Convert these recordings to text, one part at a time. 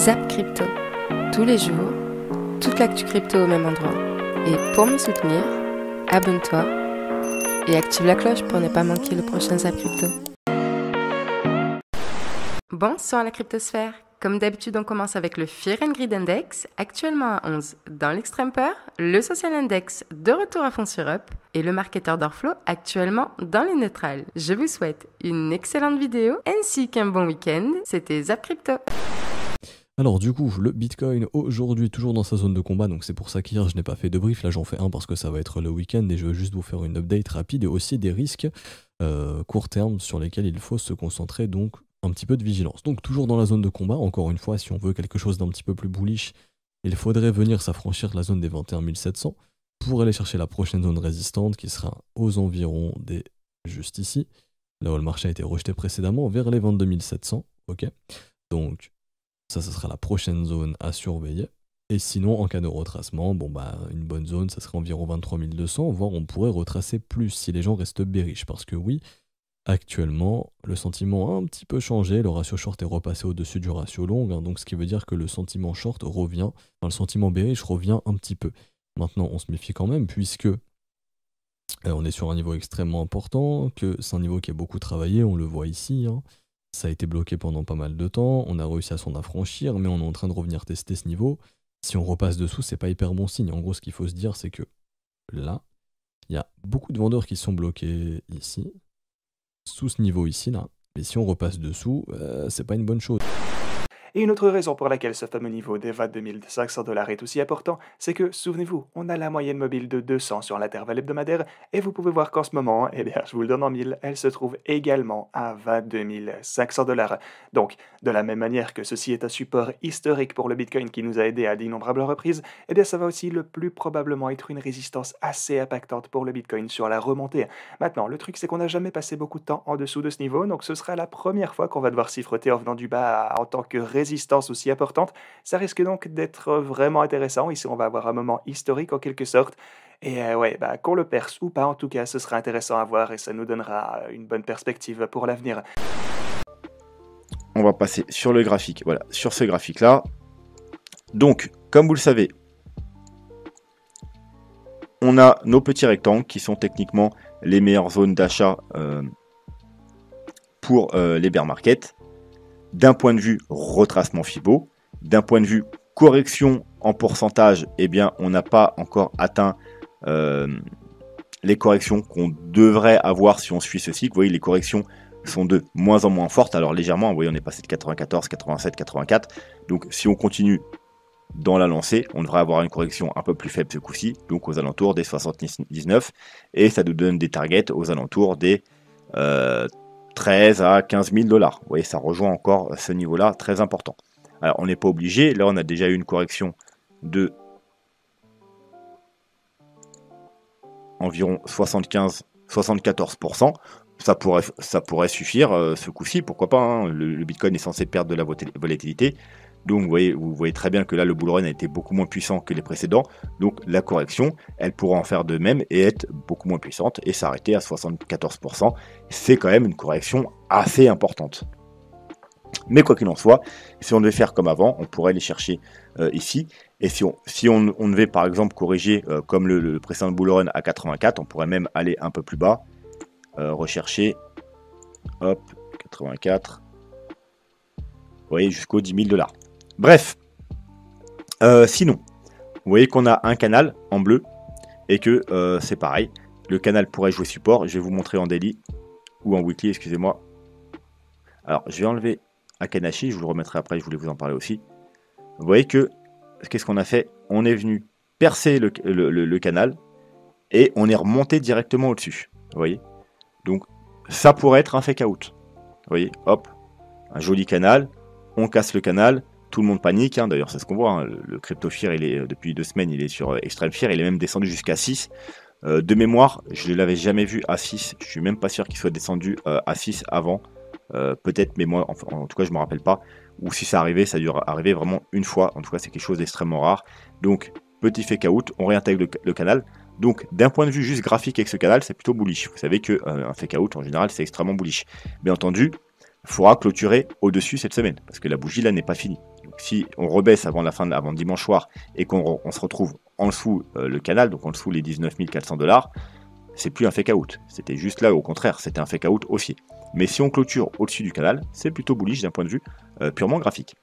Zap Crypto. Tous les jours, toute l'actu crypto au même endroit. Et pour me soutenir, abonne-toi et active la cloche pour ne pas manquer le prochain Zap Crypto. Bonsoir la cryptosphère. Comme d'habitude, on commence avec le Fear and Greed Index, actuellement à 11 dans l'extrême peur, le Social Index de retour à fond sur up et le marketeur d'Orflow actuellement dans les neutrales. Je vous souhaite une excellente vidéo ainsi qu'un bon week-end. C'était Zap Crypto. Alors du coup, le Bitcoin aujourd'hui toujours dans sa zone de combat, donc c'est pour ça qu'hier je n'ai pas fait de brief, là j'en fais un parce que ça va être le week-end et je veux juste vous faire une update rapide et aussi des risques euh, court terme sur lesquels il faut se concentrer, donc un petit peu de vigilance. Donc toujours dans la zone de combat, encore une fois, si on veut quelque chose d'un petit peu plus bullish, il faudrait venir s'affranchir de la zone des 21 700 pour aller chercher la prochaine zone résistante qui sera aux environs des juste ici, là où le marché a été rejeté précédemment, vers les 22 700, ok donc ça, ce sera la prochaine zone à surveiller. Et sinon, en cas de retracement, bon bah, une bonne zone, ça serait environ 23 200, voire on pourrait retracer plus si les gens restent bériches. Parce que oui, actuellement, le sentiment a un petit peu changé, le ratio short est repassé au-dessus du ratio long, hein. donc ce qui veut dire que le sentiment short revient, enfin le sentiment bearish revient un petit peu. Maintenant, on se méfie quand même, puisque euh, on est sur un niveau extrêmement important, que c'est un niveau qui est beaucoup travaillé, on le voit ici. Hein. Ça a été bloqué pendant pas mal de temps, on a réussi à s'en affranchir, mais on est en train de revenir tester ce niveau. Si on repasse dessous, c'est pas hyper bon signe. En gros, ce qu'il faut se dire, c'est que là, il y a beaucoup de vendeurs qui sont bloqués ici, sous ce niveau ici, là. Mais si on repasse dessous, euh, c'est pas une bonne chose. Et une autre raison pour laquelle ce fameux niveau des 22 500 dollars est aussi important, c'est que, souvenez-vous, on a la moyenne mobile de 200 sur l'intervalle hebdomadaire, et vous pouvez voir qu'en ce moment, eh bien, je vous le donne en 1000, elle se trouve également à 22 500 dollars. Donc, de la même manière que ceci est un support historique pour le Bitcoin qui nous a aidé à d'innombrables reprises, eh bien, ça va aussi le plus probablement être une résistance assez impactante pour le Bitcoin sur la remontée. Maintenant, le truc, c'est qu'on n'a jamais passé beaucoup de temps en dessous de ce niveau, donc ce sera la première fois qu'on va devoir s'y frotter en venant du bas en tant que résistance aussi importante. Ça risque donc d'être euh, vraiment intéressant. Ici, on va avoir un moment historique en quelque sorte. Et euh, ouais, bah, qu'on le perce ou pas, en tout cas, ce sera intéressant à voir et ça nous donnera euh, une bonne perspective pour l'avenir. On va passer sur le graphique. Voilà, sur ce graphique-là. Donc, comme vous le savez, on a nos petits rectangles qui sont techniquement les meilleures zones d'achat pour les bear markets d'un point de vue retracement FIBO, d'un point de vue correction en pourcentage, eh bien, on n'a pas encore atteint euh, les corrections qu'on devrait avoir si on suit ce cycle. Vous voyez, les corrections sont de moins en moins fortes. Alors légèrement, vous voyez, on est passé de 94, 87, 84. Donc si on continue dans la lancée, on devrait avoir une correction un peu plus faible ce coup-ci, donc aux alentours des 79. Et ça nous donne des targets aux alentours des euh, 13 à 15 000 dollars. Vous voyez, ça rejoint encore ce niveau-là très important. Alors, on n'est pas obligé. Là, on a déjà eu une correction de environ 75, 74%. Ça pourrait, ça pourrait suffire euh, ce coup-ci, pourquoi pas. Hein. le, Bitcoin est censé perdre de la volatilité. Donc vous voyez, vous voyez très bien que là, le bullrun a été beaucoup moins puissant que les précédents. Donc la correction, elle pourra en faire de même et être beaucoup moins puissante et s'arrêter à 74%. C'est quand même une correction assez importante. Mais quoi qu'il en soit, si on devait faire comme avant, on pourrait les chercher euh, ici. Et si on, si on, devait par exemple corriger euh, comme le, précédent bullrun à 84, on pourrait même aller un peu plus bas, euh, rechercher, hop, 84, vous voyez, jusqu'aux 10 000 dollars. Bref, euh, sinon, vous voyez qu'on a un canal en bleu et que euh, c'est pareil. Le canal pourrait jouer support. Je vais vous montrer en daily ou en weekly, excusez-moi. Alors, je vais enlever Akanashi. Je vous le remettrai après. Je voulais vous en parler aussi. Vous voyez que qu'est-ce qu'on a fait On est venu percer le, le, canal et on est remonté directement au-dessus. Vous voyez Donc, ça pourrait être un fake out. Vous voyez Hop, un joli canal. On casse le canal tout le monde panique. Hein. D'ailleurs, c'est ce qu'on voit. Hein. Le crypto est, euh, depuis deux semaines, il est sur euh, extrême Fear. Il est même descendu jusqu'à 6. Euh, de mémoire, je ne l'avais jamais vu à 6. Je suis même pas sûr qu'il soit descendu à 6 avant. Peut-être, mais moi, en, tout cas, je ne me rappelle pas. Ou si ça arrivait, ça dure arriver vraiment une fois. En tout cas, c'est quelque chose d'extrêmement rare. Donc, petit fake out, on réintègre le, canal. Donc, d'un point de vue juste graphique avec ce canal, c'est plutôt bullish. Vous savez qu'un un fake out, en général, c'est extrêmement bullish. Bien entendu, il faudra clôturer au-dessus cette semaine, parce que la bougie, là, n'est pas finie si on rebaisse avant la fin avant dimanche soir et qu'on se retrouve en dessous euh, le canal, donc en dessous les 19 400 dollars, c'est plus un fake out. C'était juste là, au contraire, c'était un fake out aussi Mais si on clôture au-dessus du canal, c'est plutôt bullish d'un point de vue euh, purement graphique.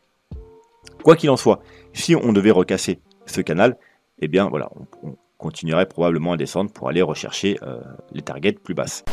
Quoi qu'il en soit, si on devait recasser ce canal, eh bien voilà, on, continuerait probablement à descendre pour aller rechercher euh, les targets plus basses.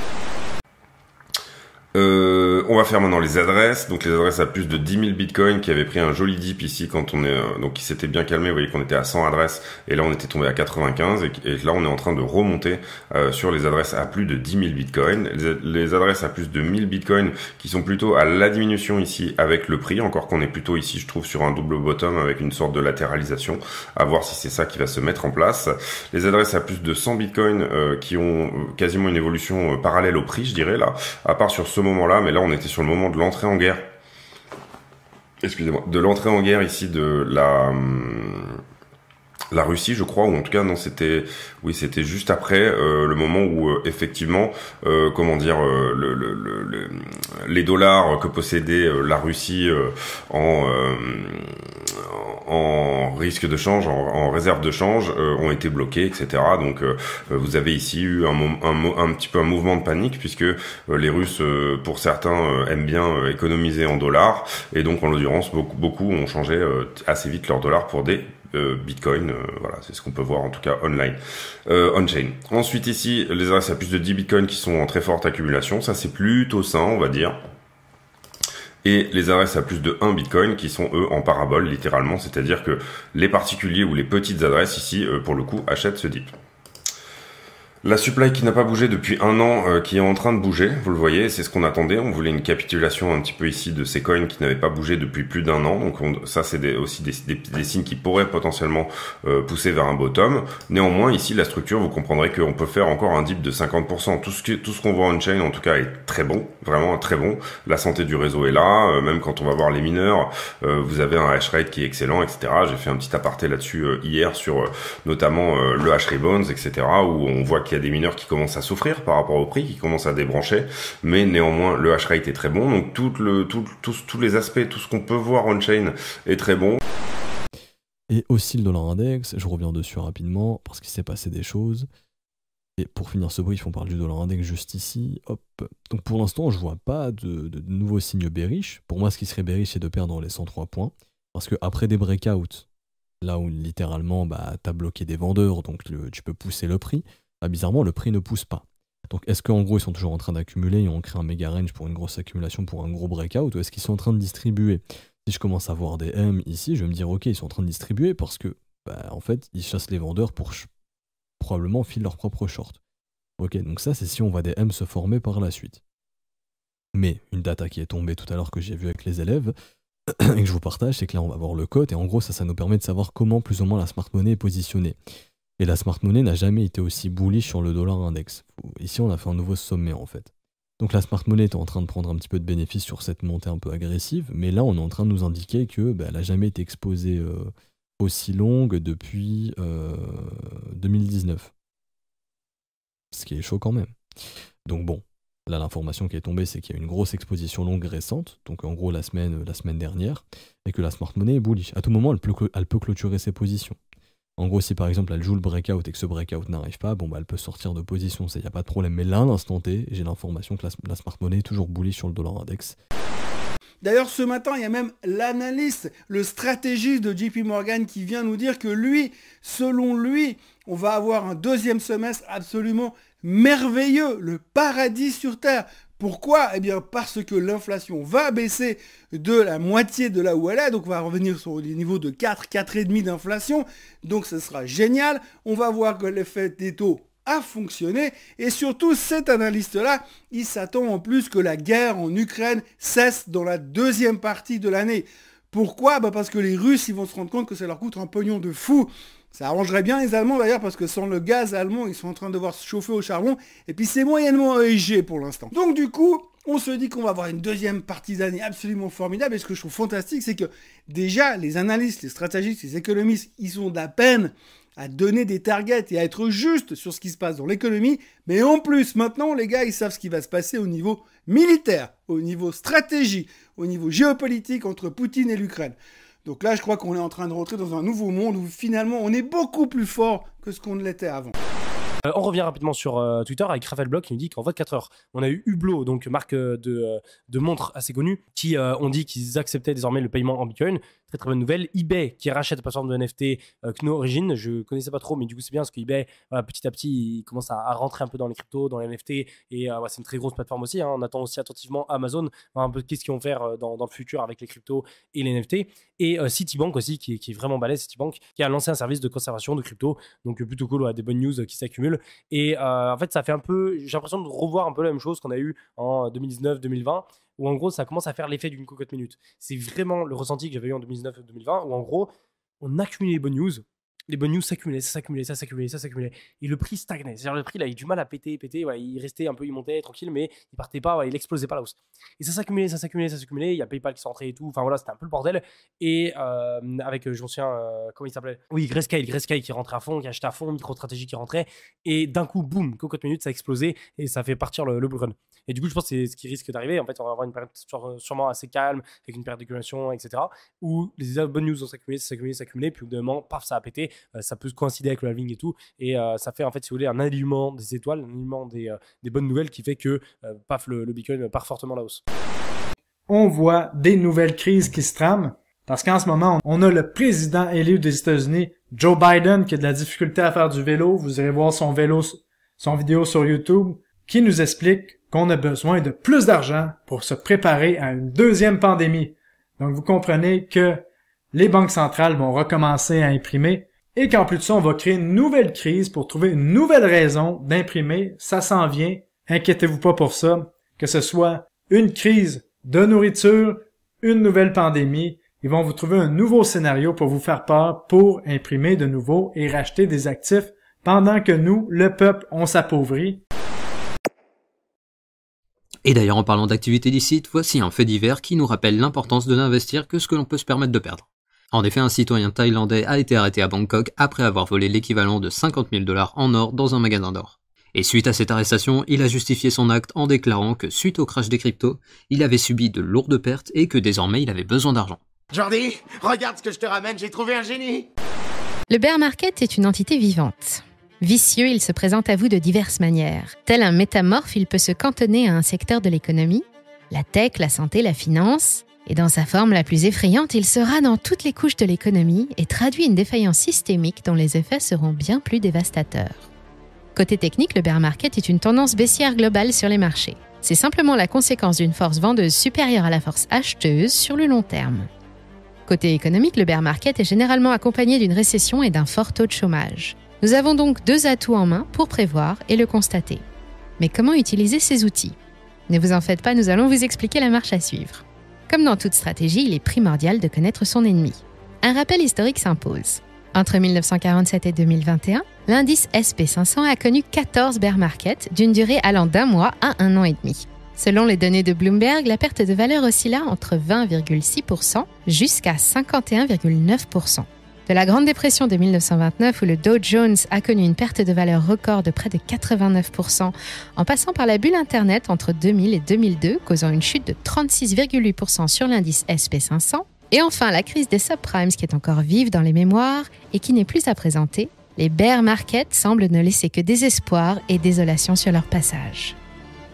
Euh, on va faire maintenant les adresses. Donc les adresses à plus de 10 000 bitcoins qui avaient pris un joli dip ici quand on est euh, donc qui s'était bien calmé. Vous voyez qu'on était à 100 adresses et là on était tombé à 95 et, là on est en train de remonter euh, sur les adresses à plus de 10 000 bitcoins. Les, les, adresses à plus de 1000 bitcoins qui sont plutôt à la diminution ici avec le prix. Encore qu'on est plutôt ici je trouve sur un double bottom avec une sorte de latéralisation. À voir si c'est ça qui va se mettre en place. Les adresses à plus de 100 bitcoins qui ont quasiment une évolution parallèle au prix je dirais là. À part sur ce moment-là, mais là on était sur le moment de l'entrée en guerre. Excusez-moi, de l'entrée en guerre ici de la la Russie, je crois, ou en tout cas non, c'était oui, c'était juste après euh, le moment où euh, effectivement, euh, comment dire, le, les dollars que possédait la Russie en en risque de change, en, réserve de change, euh, ont été bloqués, etc. Donc euh, euh, vous avez ici eu un, un, un, petit peu un mouvement de panique puisque les Russes, pour certains, aiment bien économiser en dollars et donc en l'occurrence beaucoup, beaucoup ont changé assez vite leur dollars pour des Bitcoin, voilà, c'est ce qu'on peut voir en tout cas online, on-chain. Ensuite ici, les adresses à plus de 10 Bitcoin qui sont en très forte accumulation, ça c'est plutôt sain, on va dire et les adresses à plus de 1 Bitcoin qui sont eux en parabole littéralement, c'est-à-dire que les particuliers ou les petites adresses ici, euh, pour le coup, achètent ce DIP. La supply qui n'a pas bougé depuis un an, euh, qui est en train de bouger, vous le voyez, c'est ce qu'on attendait. On voulait une capitulation un petit peu ici de ces coins qui n'avaient pas bougé depuis plus d'un an. Donc ça, c'est aussi des, signes qui pourraient potentiellement euh, pousser vers un bottom. Néanmoins, ici, la structure, vous comprendrez qu'on peut faire encore un dip de 50%. Tout ce, qui, tout ce qu'on voit en chain, en tout cas, est très bon, vraiment très bon. La santé du réseau est là. Euh, même quand on va voir les mineurs, vous avez un hash rate qui est excellent, etc. J'ai fait un petit aparté là-dessus hier sur notamment le hash rebounds, etc. où on voit il y a des mineurs qui commencent à souffrir par rapport au prix, qui commencent à débrancher, mais néanmoins le hash rate est très bon, donc tous les aspects, tout ce qu'on peut voir on-chain est très bon. Et aussi le dollar index, je reviens dessus rapidement parce qu'il s'est passé des choses. Et pour finir ce brief, on parle du dollar index juste ici. Hop. Donc pour l'instant, je vois pas de, nouveaux signes bearish. Pour moi, ce qui serait bearish, c'est de perdre les 103 points. Parce qu'après des breakouts, là où littéralement bah, tu as bloqué des vendeurs, donc tu peux pousser le prix, bah, bizarrement, le prix ne pousse pas. Donc est-ce qu'en gros ils sont toujours en train d'accumuler et on crée un méga range pour une grosse accumulation, pour un gros breakout, ou est-ce qu'ils sont en train de distribuer Si je commence à voir des M ici, je vais me dire ok ils sont en train de distribuer parce que bah, en fait ils chassent les vendeurs pour probablement filer leur propre short. Ok, donc ça c'est si on voit des M se former par la suite. Mais une data qui est tombée tout à l'heure que j'ai vue avec les élèves et que je vous partage, c'est que là on va voir le code et en gros ça ça nous permet de savoir comment plus ou moins la smart money est positionnée. Et la smart money n'a jamais été aussi bullish sur le dollar index. Ici, on a fait un nouveau sommet en fait. Donc la smart money est en train de prendre un petit peu de bénéfice sur cette montée un peu agressive, mais là, on est en train de nous indiquer que bah, elle n'a jamais été exposée euh, aussi longue depuis 2019. Euh, Ce qui est chaud quand même. Donc bon, Là, l'information qui est tombée, c'est qu'il y a une grosse exposition longue récente, donc en gros la semaine, la semaine dernière, et que la smart money est bullish. À tout moment, elle peut, clôturer ses positions. En gros, si par exemple elle joue le breakout et que ce breakout n'arrive pas, bon bah elle peut sortir de position, il n'y a pas de problème. Mais là, à l'instant T, j'ai l'information que la, smart money est toujours bullish sur le dollar index. D'ailleurs, ce matin, il y a même l'analyste, le stratégiste de JP Morgan qui vient nous dire que lui, selon lui, on va avoir un deuxième semestre absolument merveilleux, le paradis sur Terre. Pourquoi Eh bien parce que l'inflation va baisser de la moitié de là où elle est, donc on va revenir sur les niveaux de 4, 4,5 d'inflation, donc ce sera génial, on va voir que l'effet des taux a fonctionné. Et surtout, cet analyste-là, il s'attend en plus que la guerre en Ukraine cesse dans la deuxième partie de l'année. Pourquoi bah, Parce que les Russes, ils vont se rendre compte que ça leur coûte un pognon de fou ça arrangerait bien les Allemands d'ailleurs parce que sans le gaz allemand, ils sont en train de devoir se chauffer au charbon. Et puis c'est moyennement EG pour l'instant. Donc du coup, on se dit qu'on va avoir une deuxième partie d'année absolument formidable. Et ce que je trouve fantastique, c'est que déjà les analystes, les stratégistes, les économistes, ils sont la peine à donner des targets et à être juste sur ce qui se passe dans l'économie. Mais en plus, maintenant, les gars, ils savent ce qui va se passer au niveau militaire, au niveau stratégie, au niveau géopolitique entre Poutine et l'Ukraine. Donc là, je crois qu'on est en train de rentrer dans un nouveau monde où finalement, on est beaucoup plus fort que ce qu'on l'était avant. Euh, on revient rapidement sur euh, Twitter avec Raphaël Block, qui nous dit qu'en 24 heures, on a eu Hublot, donc marque euh, de, montres assez connue, qui ont dit qu'ils acceptaient désormais le paiement en Bitcoin. Très très bonne nouvelle. eBay qui rachète la plateforme de NFT Kno Origin. Je ne connaissais pas trop, mais du coup c'est bien parce que eBay, petit à petit, il commence à, rentrer un peu dans les cryptos, dans les NFT. Et c'est une très grosse plateforme aussi. Hein. On attend aussi attentivement Amazon, un peu qu'est-ce qu'ils vont faire dans, le futur avec les cryptos et les NFT. Et Citibank aussi, qui, est vraiment balèze, Citibank, qui a lancé un service de conservation de crypto. Donc plutôt cool, des bonnes news qui s'accumulent. Et euh, en fait, ça fait un peu. J'ai l'impression de revoir un peu la même chose qu'on a eu en 2019-2020 où en gros ça commence à faire l'effet d'une cocotte minute. C'est vraiment le ressenti que j'avais eu en 2019-2020, où en gros on accumulait les bonnes news, les bonnes news s'accumulaient, ça s'accumulait, ça s'accumulait, ça s'accumulait. Et le prix stagnait. C'est-à-dire, le prix, il a eu du mal à péter, péter. il restait un peu, il montait tranquille, mais il partait pas, il explosait pas la hausse. Et ça s'accumulait, ça s'accumulait, ça s'accumulait. Il y a PayPal qui s'entrait et tout. Enfin, voilà, c'était un peu le bordel. Et euh, avec, euh, je me euh, comment il s'appelait Oui, Grayscale, Grayscale qui rentrait à fond, qui achetait à fond, MicroStrategy qui rentrait. Et d'un coup, boum, cocotte minutes, ça a explosé et ça fait partir le, le Et du coup, je pense que c'est ce qui risque d'arriver. En fait, on va avoir une période sûrement assez calme, avec une période d'accumulation, etc. Où les bonnes news vont s'accumuler, s'accumuler, Puis au paf, ça a pété. Euh, ça peut se coïncider avec le halving et tout. Et euh, ça fait en fait, si vous voulez, un allumement des étoiles, un allumement des, euh, des bonnes nouvelles qui fait que paf, le, Bitcoin part fortement la hausse. On voit des nouvelles crises qui se trament. Parce qu'en ce moment, on a le président élu des États-Unis, Joe Biden, qui a de la difficulté à faire du vélo. Vous irez voir son vélo, son vidéo sur YouTube, qui nous explique qu'on a besoin de plus d'argent pour se préparer à une deuxième pandémie. Donc vous comprenez que les banques centrales vont recommencer à imprimer et qu'en plus de ça, on va créer une nouvelle crise pour trouver une nouvelle raison d'imprimer. Ça s'en vient. Inquiétez-vous pas pour ça. Que ce soit une crise de nourriture, une nouvelle pandémie, ils vont vous trouver un nouveau scénario pour vous faire peur, pour imprimer de nouveau et racheter des actifs pendant que nous, le peuple, on s'appauvrit. Et d'ailleurs, en parlant d'activité licite, voici un fait divers qui nous rappelle l'importance de n'investir que ce que l'on peut se permettre de perdre. En effet, un citoyen thaïlandais a été arrêté à Bangkok après avoir volé l'équivalent de 50 000 dollars en or dans un magasin d'or. Et suite à cette arrestation, il a justifié son acte en déclarant que suite au crash des cryptos, il avait subi de lourdes pertes et que désormais il avait besoin d'argent. Jordi, regarde ce que je te ramène, j'ai trouvé un génie Le bear market est une entité vivante. Vicieux, il se présente à vous de diverses manières. Tel un métamorphe, il peut se cantonner à un secteur de l'économie, la tech, la santé, la finance, et dans sa forme la plus effrayante, il sera dans toutes les couches de l'économie et traduit une défaillance systémique dont les effets seront bien plus dévastateurs. Côté technique, le bear market est une tendance baissière globale sur les marchés. C'est simplement la conséquence d'une force vendeuse supérieure à la force acheteuse sur le long terme. Côté économique, le bear market est généralement accompagné d'une récession et d'un fort taux de chômage. Nous avons donc deux atouts en main pour prévoir et le constater. Mais comment utiliser ces outils Ne vous en faites pas, nous allons vous expliquer la marche à suivre. Comme dans toute stratégie, il est primordial de connaître son ennemi. Un rappel historique s'impose. Entre 1947 et 2021, l'indice SP500 a connu 14 bear markets d'une durée allant d'un mois à un an et demi. Selon les données de Bloomberg, la perte de valeur oscilla entre 20,6% jusqu'à 51,9% de la Grande Dépression de 1929 où le Dow Jones a connu une perte de valeur record de près de 89%, en passant par la bulle Internet entre 2000 et 2002, causant une chute de 36,8% sur l'indice SP500, et enfin la crise des subprimes qui est encore vive dans les mémoires et qui n'est plus à présenter, les bear markets semblent ne laisser que désespoir et désolation sur leur passage.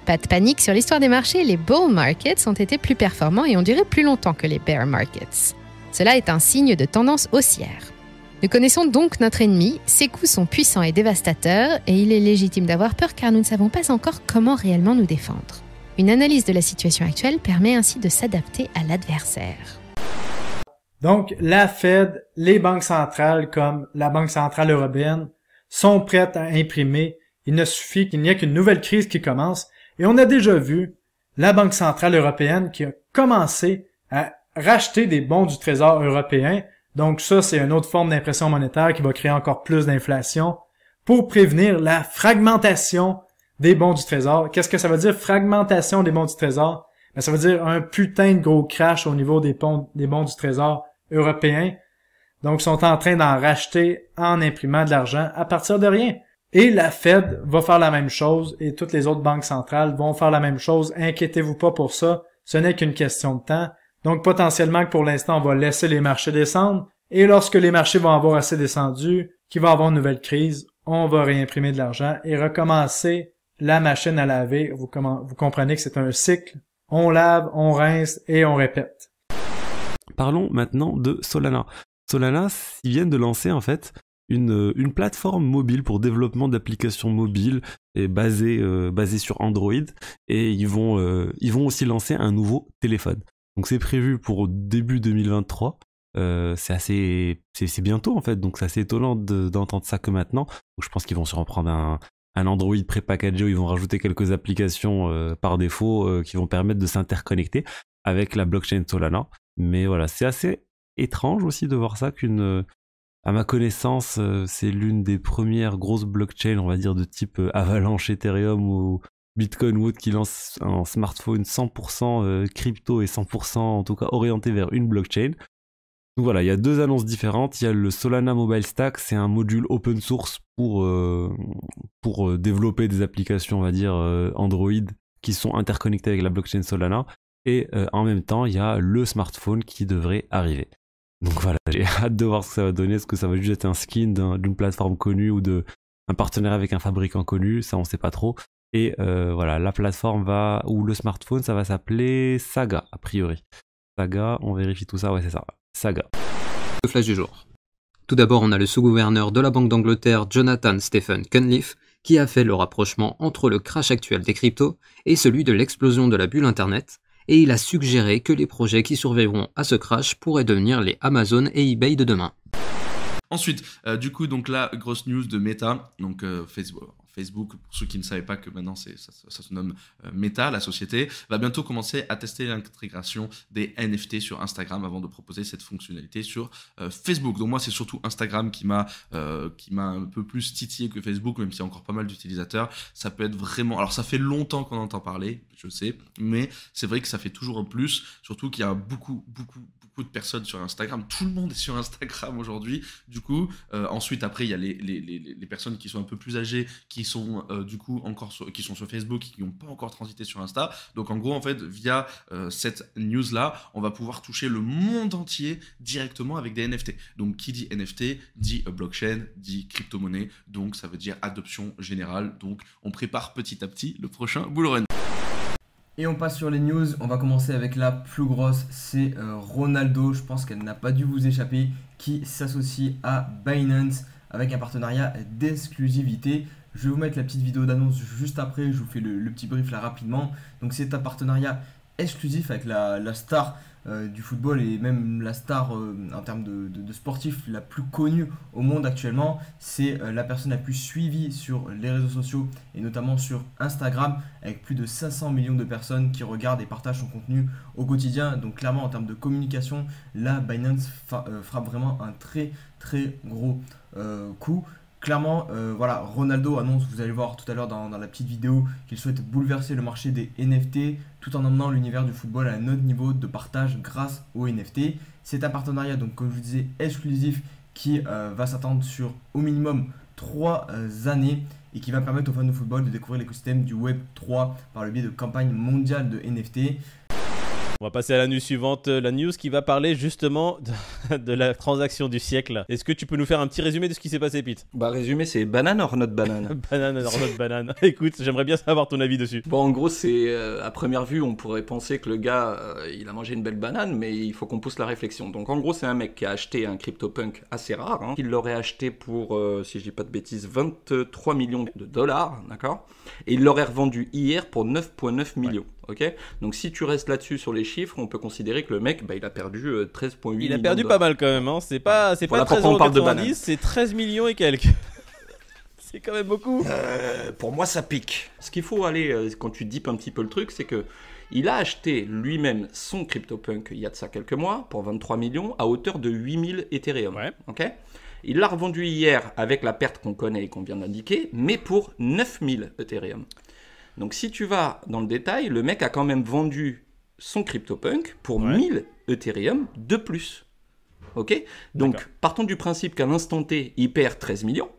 Pas de panique sur l'histoire des marchés, les bull markets ont été plus performants et ont duré plus longtemps que les bear markets. Cela est un signe de tendance haussière. Nous connaissons donc notre ennemi, ses coups sont puissants et dévastateurs, et il est légitime d'avoir peur car nous ne savons pas encore comment réellement nous défendre. Une analyse de la situation actuelle permet ainsi de s'adapter à l'adversaire. Donc, la Fed, les banques centrales comme la Banque centrale européenne sont prêtes à imprimer. Il ne suffit qu'il n'y ait qu'une nouvelle crise qui commence. Et on a déjà vu la Banque centrale européenne qui a commencé à racheter des bons du Trésor européen. Donc ça, c'est une autre forme d'impression monétaire qui va créer encore plus d'inflation pour prévenir la fragmentation des bons du Trésor. Qu'est-ce que ça veut dire fragmentation des bons du Trésor? Ben, ça veut dire un putain de gros crash au niveau des, des bons du Trésor européen. Donc, ils sont en train d'en racheter en imprimant de l'argent à partir de rien. Et la Fed va faire la même chose et toutes les autres banques centrales vont faire la même chose. Inquiétez-vous pas pour ça. Ce n'est qu'une question de temps. Donc potentiellement que pour l'instant, on va laisser les marchés descendre et lorsque les marchés vont avoir assez descendu, qu'il va avoir une nouvelle crise, on va réimprimer de l'argent et recommencer la machine à laver. Vous, comprenez que c'est un cycle. On lave, on rince et on répète. Parlons maintenant de Solana. Solana, ils viennent de lancer en fait une, euh, plateforme mobile pour développement d'applications mobiles et basée, euh, sur Android. Et euh, ils vont aussi lancer un nouveau téléphone. Donc c'est prévu pour début 2023. Euh, c'est assez, c'est bientôt en fait, donc c'est assez étonnant d'entendre ça que maintenant. je pense qu'ils vont se reprendre un, Android pré-packagé où ils vont rajouter quelques applications euh, par défaut euh, qui vont permettre de s'interconnecter avec la blockchain Solana. Mais voilà, c'est assez étrange aussi de voir ça qu'une, à ma connaissance, c'est l'une des premières grosses blockchains, on va dire de type Avalanche Ethereum ou, Bitcoin Wood qui lance un smartphone 100% euh, crypto et 100% en tout cas orienté vers une blockchain. Donc voilà, il y a deux annonces différentes. Il y a le Solana Mobile Stack, c'est un module open source pour, euh, pour euh, développer des applications, on va dire, Android qui sont interconnectées avec la blockchain Solana. Et en même temps, il y a le smartphone qui devrait arriver. Donc voilà, j'ai hâte de voir ce que ça va donner. Est-ce que ça va juste être un skin d'une plateforme connue ou d'un partenaire avec un fabricant connu Ça, on sait pas trop. Et euh, voilà, la plateforme va, ou le smartphone, ça va s'appeler Saga, a priori. Saga, on vérifie tout ça, ouais c'est ça, Saga. Le flash du jour. Tout d'abord, on a le sous-gouverneur de la Banque d'Angleterre, Jonathan Stephen Cunliffe, qui a fait le rapprochement entre le crash actuel des cryptos et celui de l'explosion de la bulle Internet, et il a suggéré que les projets qui survivront à ce crash pourraient devenir les Amazon et eBay de demain. Ensuite, euh, du coup, donc la grosse news de Meta, donc euh, Facebook, Facebook, pour ceux qui ne savaient pas que maintenant ça, ça, se nomme euh, Meta, la société, va bientôt commencer à tester l'intégration des NFT sur Instagram avant de proposer cette fonctionnalité sur euh, Facebook. Donc moi c'est surtout Instagram qui m'a euh, qui m'a un peu plus titillé que Facebook, même s'il y a encore pas mal d'utilisateurs. Ça peut être vraiment... Alors ça fait longtemps qu'on entend parler, je sais, mais c'est vrai que ça fait toujours un plus, surtout qu'il y a beaucoup, beaucoup, beaucoup de personnes sur Instagram. Tout le monde est sur Instagram aujourd'hui. Du coup, euh, ensuite, après, il y a les, les, les, les, personnes qui sont un peu plus âgées, qui sont euh, du coup encore sur, qui sont sur Facebook, qui n'ont pas encore transité sur Insta. Donc, en gros, en fait, via euh, cette news-là, on va pouvoir toucher le monde entier directement avec des NFT. Donc, qui dit NFT dit blockchain, dit crypto-monnaie. Donc, ça veut dire adoption générale. Donc, on prépare petit à petit le prochain Bull Run. Et on passe sur les news. On va commencer avec la plus grosse, c'est euh, Ronaldo. Je pense qu'elle n'a pas dû vous échapper, qui s'associe à Binance avec un partenariat d'exclusivité. Je vais vous mettre la petite vidéo d'annonce juste après. Je vous fais le, petit brief là rapidement. Donc c'est un partenariat exclusif avec la, la star euh, du football et même la star euh, en termes de, sportifs sportif la plus connue au monde actuellement. C'est euh, la personne la plus suivie sur les réseaux sociaux et notamment sur Instagram avec plus de 500 millions de personnes qui regardent et partagent son contenu au quotidien. Donc clairement en termes de communication, la Binance frappe vraiment un très très gros coup clairement, voilà, Ronaldo annonce, vous allez voir tout à l'heure dans, la petite vidéo, qu'il souhaite bouleverser le marché des NFT tout en emmenant l'univers du football à un autre niveau de partage grâce aux NFT. C'est un partenariat, donc comme je vous disais, exclusif qui euh, va s'attendre sur au minimum 3 euh, années et qui va permettre aux fans de football de découvrir l'écosystème du Web 3 par le biais de campagnes mondiales de NFT. On va passer à la news suivante, euh, la news qui va parler justement de, la transaction du siècle. Est-ce que tu peux nous faire un petit résumé de ce qui s'est passé, Pete Bah, résumé, c'est banane or not banane Banane or not banane. Écoute, j'aimerais bien savoir ton avis dessus. Bon, en gros, c'est euh, à première vue, on pourrait penser que le gars, euh, il a mangé une belle banane, mais il faut qu'on pousse la réflexion. Donc, en gros, c'est un mec qui a acheté un CryptoPunk assez rare. qu'il hein. Il l'aurait acheté pour, si je dis pas de bêtises, 23 millions de dollars, d'accord Et il l'aurait revendu hier pour 9,9 millions. Donc si tu restes là-dessus sur les chiffres, on peut considérer que le mec, bah, il a perdu 13,8 euh, millions. Il a perdu pas mal quand même, hein. c'est pas, c'est pas 13 c'est 13 millions et quelques. c'est quand même beaucoup. Euh, pour moi, ça pique. Ce qu'il faut aller, euh, quand tu dipes un petit peu le truc, c'est que il a acheté lui-même son CryptoPunk il y a de ça quelques mois pour 23 millions à hauteur de 8000 Ethereum. Ok il l'a revendu hier avec la perte qu'on connaît et qu'on vient d'indiquer, mais pour 9000 Ethereum. Donc si tu vas dans le détail, le mec a quand même vendu son CryptoPunk pour 1000 Ethereum de plus. Ok Donc partons du principe qu'à l'instant T, il perd 13 millions,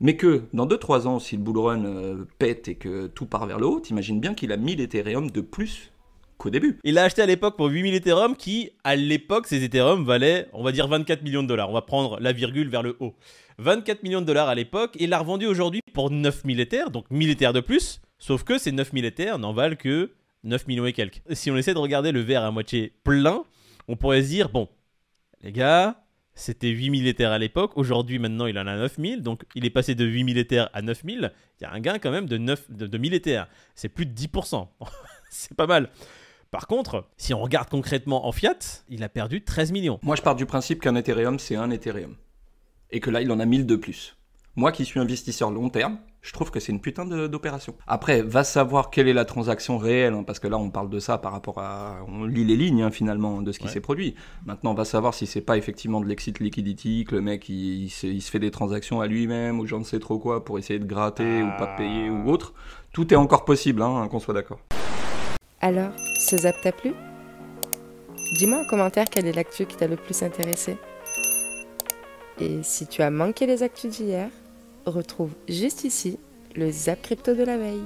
mais que dans 2-3 ans, si le bullrun run euh, pète et que tout part vers le haut, t'imagines bien qu'il a 1000 Ethereum de plus qu'au début. Il l'a acheté à l'époque pour 8000 Ethereum qui, à l'époque, ces Ethereum valaient, on va dire, 24 millions de dollars. On va prendre la virgule vers le haut. 24 millions de dollars à l'époque et l'a revendu aujourd'hui pour 9000 Ethereum, donc 1000 Ethereum de plus. Sauf que ces 9000 militaires n'en valent que 9 millions et quelques. Si on essaie de regarder le verre à moitié plein, on pourrait se dire, bon, les gars, c'était 8000 militaires à l'époque, aujourd'hui maintenant il en a 9000, donc il est passé de 8000 militaires à 9000, il y a un gain quand même de, 9, de, c'est plus de 10%, c'est pas mal. Par contre, si on regarde concrètement en fiat, il a perdu 13 millions. Moi je pars du principe qu'un Ethereum c'est un Ethereum, et que là il en a 1000 de plus. Moi qui suis investisseur long terme, je trouve que c'est une putain d'opération. Après, va savoir quelle est la transaction réelle, hein, parce que là, on parle de ça par rapport à. On lit les lignes, hein, finalement, de ce qui s'est produit. Maintenant, va savoir si c'est pas effectivement de l'exit liquidity, que le mec, il, se, fait des transactions à lui-même, ou je ne sais trop quoi, pour essayer de gratter, ou pas de payer, ou ah. autre. Tout est encore possible, hein, qu'on soit d'accord. Alors, ce zap t'a plu Dis-moi en commentaire quelle est l'actu qui t'a le plus intéressé. Et si tu as manqué les actus d'hier, retrouve juste ici le Zap Crypto de la veille.